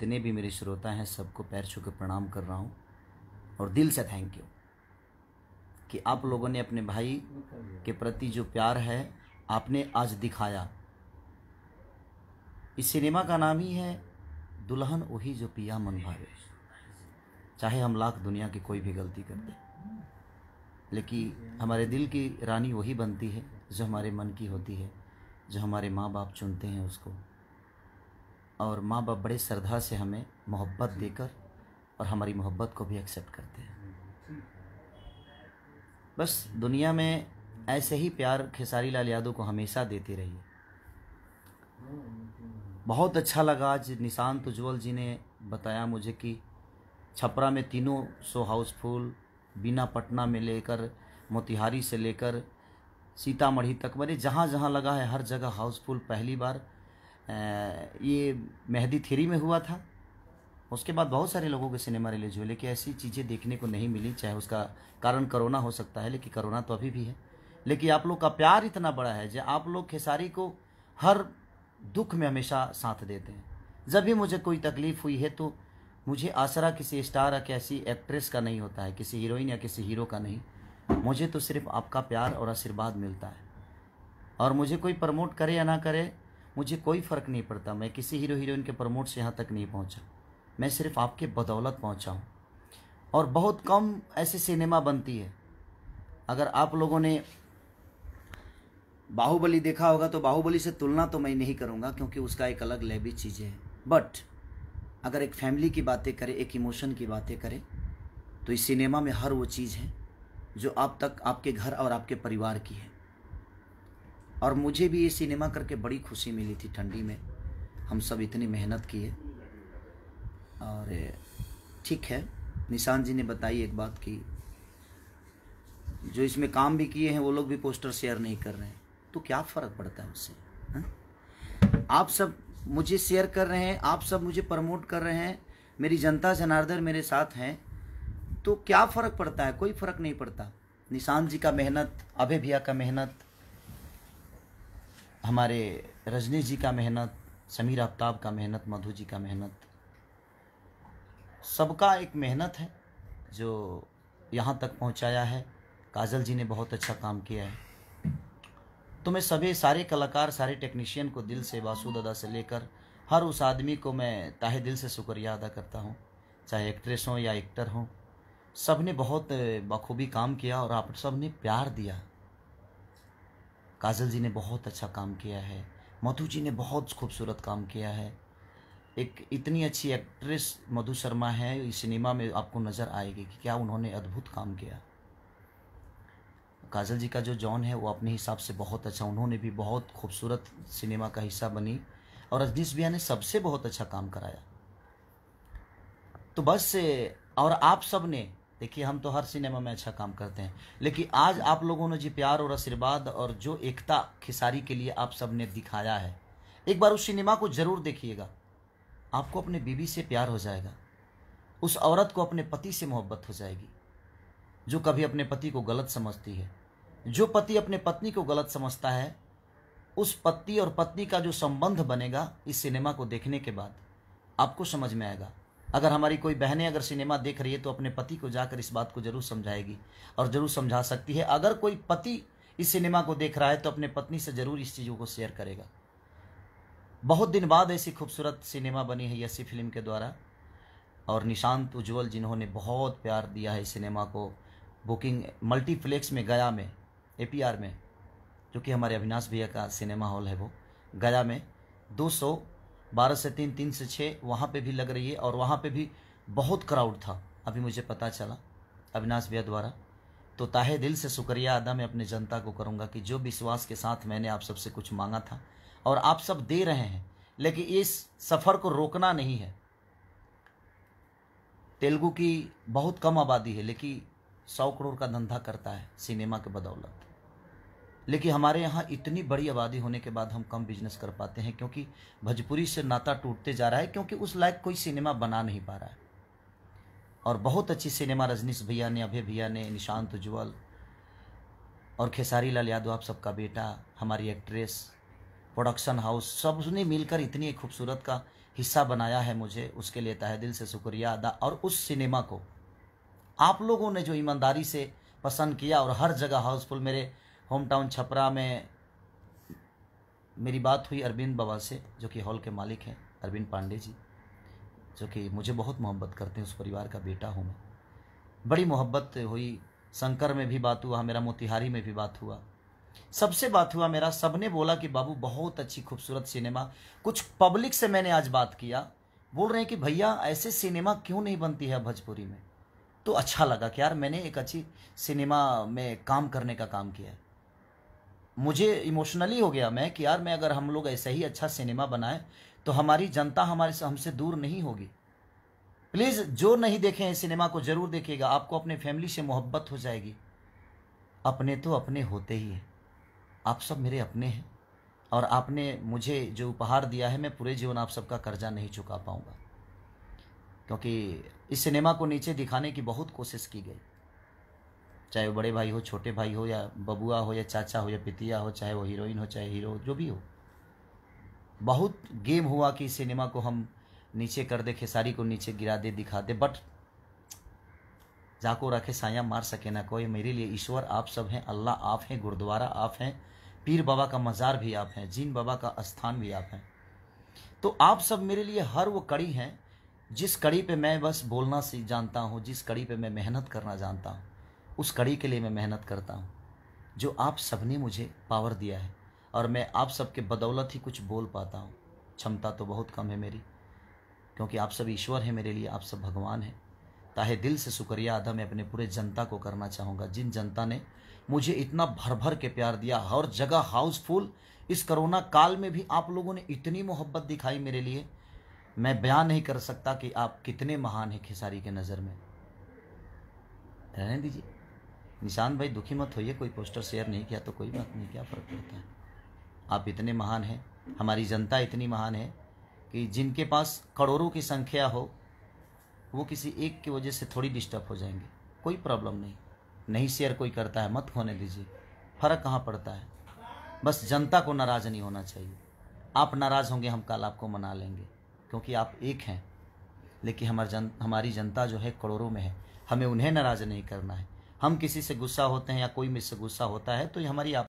जितने भी मेरे श्रोता हैं सबको पैर छू के प्रणाम कर रहा हूँ और दिल से थैंक यू कि आप लोगों ने अपने भाई के प्रति जो प्यार है आपने आज दिखाया इस सिनेमा का नाम ही है दुल्हन वही जो पिया मन भावे चाहे हम लाख दुनिया की कोई भी गलती कर दें लेकिन हमारे दिल की रानी वही बनती है जो हमारे मन की होती है जो हमारे माँ बाप चुनते हैं उसको और माँ बाप बड़े श्रद्धा से हमें मोहब्बत देकर और हमारी मोहब्बत को भी एक्सेप्ट करते हैं बस दुनिया में ऐसे ही प्यार खेसारी लाल यादव को हमेशा देते रहिए बहुत अच्छा लगा आज निशांत उज्ज्वल जी ने बताया मुझे कि छपरा में तीनों शो हाउसफुल बिना पटना में लेकर मोतिहारी से लेकर सीतामढ़ी तक मेरे जहाँ जहाँ लगा है हर जगह हाउसफुल पहली बार ये मेहदी थ्री में हुआ था उसके बाद बहुत सारे लोगों के सिनेमा रिलीज हुए लेकिन ऐसी चीज़ें देखने को नहीं मिली चाहे उसका कारण करोना हो सकता है लेकिन करोना तो अभी भी है लेकिन आप लोग का प्यार इतना बड़ा है जो आप लोग खेसारी को हर दुख में हमेशा साथ देते हैं जब भी मुझे कोई तकलीफ़ हुई है तो मुझे आसरा किसी स्टार या किसी एक्ट्रेस का नहीं होता है किसी हीरोइन या किसी हीरो का नहीं मुझे तो सिर्फ आपका प्यार और आशीर्वाद मिलता है और मुझे कोई प्रमोट करे या ना करे मुझे कोई फ़र्क नहीं पड़ता मैं किसी हीरो हीरोइन के प्रमोट से यहाँ तक नहीं पहुँचा मैं सिर्फ आपके बदौलत पहुँचा हूँ और बहुत कम ऐसे सिनेमा बनती है अगर आप लोगों ने बाहुबली देखा होगा तो बाहुबली से तुलना तो मैं नहीं करूँगा क्योंकि उसका एक अलग लेबी चीज़ें है बट अगर एक फैमिली की बातें करें एक इमोशन की बातें करें तो इस सिनेमा में हर वो चीज़ है जो आप तक आपके घर और आपके परिवार की है और मुझे भी ये सिनेमा करके बड़ी खुशी मिली थी ठंडी में हम सब इतनी मेहनत किए और ठीक है निशान जी ने बताई एक बात कि जो इसमें काम भी किए हैं वो लोग भी पोस्टर शेयर नहीं कर रहे हैं तो क्या फ़र्क पड़ता है उससे आप सब मुझे शेयर कर रहे हैं आप सब मुझे प्रमोट कर रहे हैं मेरी जनता जनार्दन मेरे साथ हैं तो क्या फ़र्क पड़ता है कोई फ़र्क नहीं पड़ता निशान जी का मेहनत अभय भैया का मेहनत हमारे रजनीश जी का मेहनत समीर आफ्ताब का मेहनत मधु जी का मेहनत सबका एक मेहनत है जो यहाँ तक पहुँचाया है काजल जी ने बहुत अच्छा काम किया है तो मैं सभी सारे कलाकार सारे टेक्नीशियन को दिल से वासु दादा से लेकर हर उस आदमी को मैं ताहे दिल से शुक्रिया अदा करता हूँ चाहे एक्ट्रेस हों या एक्टर हों सब ने बहुत बखूबी काम किया और आप सब ने प्यार दिया काजल जी ने बहुत अच्छा काम किया है मधु जी ने बहुत खूबसूरत काम किया है एक इतनी अच्छी एक्ट्रेस मधु शर्मा है इस सिनेमा में आपको नज़र आएगी कि क्या उन्होंने अद्भुत काम किया काजल जी का जो जॉन है वो अपने हिसाब से बहुत अच्छा उन्होंने भी बहुत खूबसूरत सिनेमा का हिस्सा बनी और रजनीश भैया ने सबसे बहुत अच्छा काम कराया तो बस और आप सब ने देखिए हम तो हर सिनेमा में अच्छा काम करते हैं लेकिन आज आप लोगों ने जी प्यार और आशीर्वाद और जो एकता खिसारी के लिए आप सब ने दिखाया है एक बार उस सिनेमा को ज़रूर देखिएगा आपको अपने बीवी से प्यार हो जाएगा उस औरत को अपने पति से मोहब्बत हो जाएगी जो कभी अपने पति को गलत समझती है जो पति अपने पत्नी को गलत समझता है उस पति और पत्नी का जो संबंध बनेगा इस सिनेमा को देखने के बाद आपको समझ में आएगा अगर हमारी कोई बहनें अगर सिनेमा देख रही है तो अपने पति को जाकर इस बात को जरूर समझाएगी और जरूर समझा सकती है अगर कोई पति इस सिनेमा को देख रहा है तो अपने पत्नी से जरूर इस चीज़ों को शेयर करेगा बहुत दिन बाद ऐसी खूबसूरत सिनेमा बनी है यसी फिल्म के द्वारा और निशांत उज्ज्वल जिन्होंने बहुत प्यार दिया है इस सिनेमा को बुकिंग मल्टीप्लेक्स में गया में ए में जो कि हमारे अविनाश भैया का सिनेमा हॉल है वो गया में दो सौ बारह से तीन तीन से छः वहाँ पे भी लग रही है और वहाँ पे भी बहुत क्राउड था अभी मुझे पता चला अविनाश भैया द्वारा तो ताहे दिल से शुक्रिया अदा मैं अपने जनता को करूँगा कि जो विश्वास के साथ मैंने आप सबसे कुछ मांगा था और आप सब दे रहे हैं लेकिन इस सफ़र को रोकना नहीं है तेलुगु की बहुत कम आबादी है लेकिन सौ करोड़ का धंधा करता है सिनेमा के बदौलत लेकिन हमारे यहाँ इतनी बड़ी आबादी होने के बाद हम कम बिजनेस कर पाते हैं क्योंकि भोजपुरी से नाता टूटते जा रहा है क्योंकि उस लायक कोई सिनेमा बना नहीं पा रहा है और बहुत अच्छी सिनेमा रजनीश भैया ने अभय भैया ने निशांत उज्ज्वल और खेसारी लाल यादव आप सबका बेटा हमारी एक्ट्रेस प्रोडक्शन हाउस सब ने मिलकर इतनी खूबसूरत का हिस्सा बनाया है मुझे उसके लिए तहे दिल से शुक्रिया अदा और उस सिनेमा को आप लोगों ने जो ईमानदारी से पसंद किया और हर जगह हाउसफुल मेरे होम टाउन छपरा में मेरी बात हुई अरविंद बाबा से जो कि हॉल के मालिक हैं अरविंद पांडे जी जो कि मुझे बहुत मोहब्बत करते हैं उस परिवार का बेटा हूँ मैं बड़ी मोहब्बत हुई शंकर में भी बात हुआ मेरा मोतिहारी में भी बात हुआ सबसे बात हुआ मेरा सबने बोला कि बाबू बहुत अच्छी खूबसूरत सिनेमा कुछ पब्लिक से मैंने आज बात किया बोल रहे हैं कि भैया ऐसे सिनेमा क्यों नहीं बनती है भोजपुरी में तो अच्छा लगा कि यार मैंने एक अच्छी सिनेमा में काम करने का काम किया है मुझे इमोशनली हो गया मैं कि यार मैं अगर हम लोग ऐसे ही अच्छा सिनेमा बनाएं तो हमारी जनता हमारे हमसे दूर नहीं होगी प्लीज़ जो नहीं देखें इस सिनेमा को ज़रूर देखेगा आपको अपने फैमिली से मोहब्बत हो जाएगी अपने तो अपने होते ही हैं आप सब मेरे अपने हैं और आपने मुझे जो उपहार दिया है मैं पूरे जीवन आप सबका कर्जा नहीं चुका पाऊंगा क्योंकि इस सिनेमा को नीचे दिखाने की बहुत कोशिश की गई चाहे वो बड़े भाई हो छोटे भाई हो या बबुआ हो या चाचा हो या पितिया हो चाहे वो हीरोइन हो चाहे हीरो जो भी हो बहुत गेम हुआ कि सिनेमा को हम नीचे कर दे खेसारी को नीचे गिरा दे दिखा दे बट जाको रखे साया मार सके ना कोई मेरे लिए ईश्वर आप सब हैं अल्लाह आप हैं गुरुद्वारा आप हैं पीर बाबा का मज़ार भी आप हैं जीन बाबा का स्थान भी आप हैं तो आप सब मेरे लिए हर वो कड़ी हैं जिस कड़ी पे मैं बस बोलना सीख जानता हूँ जिस कड़ी पे मैं मेहनत करना जानता हूँ उस कड़ी के लिए मैं मेहनत करता हूँ जो आप सबने मुझे पावर दिया है और मैं आप सबके बदौलत ही कुछ बोल पाता हूँ क्षमता तो बहुत कम है मेरी क्योंकि आप सब ईश्वर हैं मेरे लिए आप सब भगवान हैं ताहे दिल से शुक्रिया अदा मैं अपने पूरे जनता को करना चाहूँगा जिन जनता ने मुझे इतना भर भर के प्यार दिया हर जगह हाउसफुल इस कोरोना काल में भी आप लोगों ने इतनी मोहब्बत दिखाई मेरे लिए मैं बयान नहीं कर सकता कि आप कितने महान हैं खेसारी के नज़र में रहने दीजिए निशान भाई दुखी मत होइए कोई पोस्टर शेयर नहीं किया तो कोई बात नहीं क्या फ़र्क पड़ता है आप इतने महान हैं हमारी जनता इतनी महान है कि जिनके पास करोड़ों की संख्या हो वो किसी एक की वजह से थोड़ी डिस्टर्ब हो जाएंगे कोई प्रॉब्लम नहीं नहीं शेयर कोई करता है मत होने दीजिए फ़र्क कहाँ पड़ता है बस जनता को नाराज़ नहीं होना चाहिए आप नाराज़ होंगे हम कल आपको मना लेंगे क्योंकि आप एक हैं लेकिन हमार जन हमारी जनता जो है करोड़ों में है हमें उन्हें नाराज़ नहीं करना है हम किसी से गुस्सा होते हैं या कोई मुझसे गुस्सा होता है तो ये हमारी आप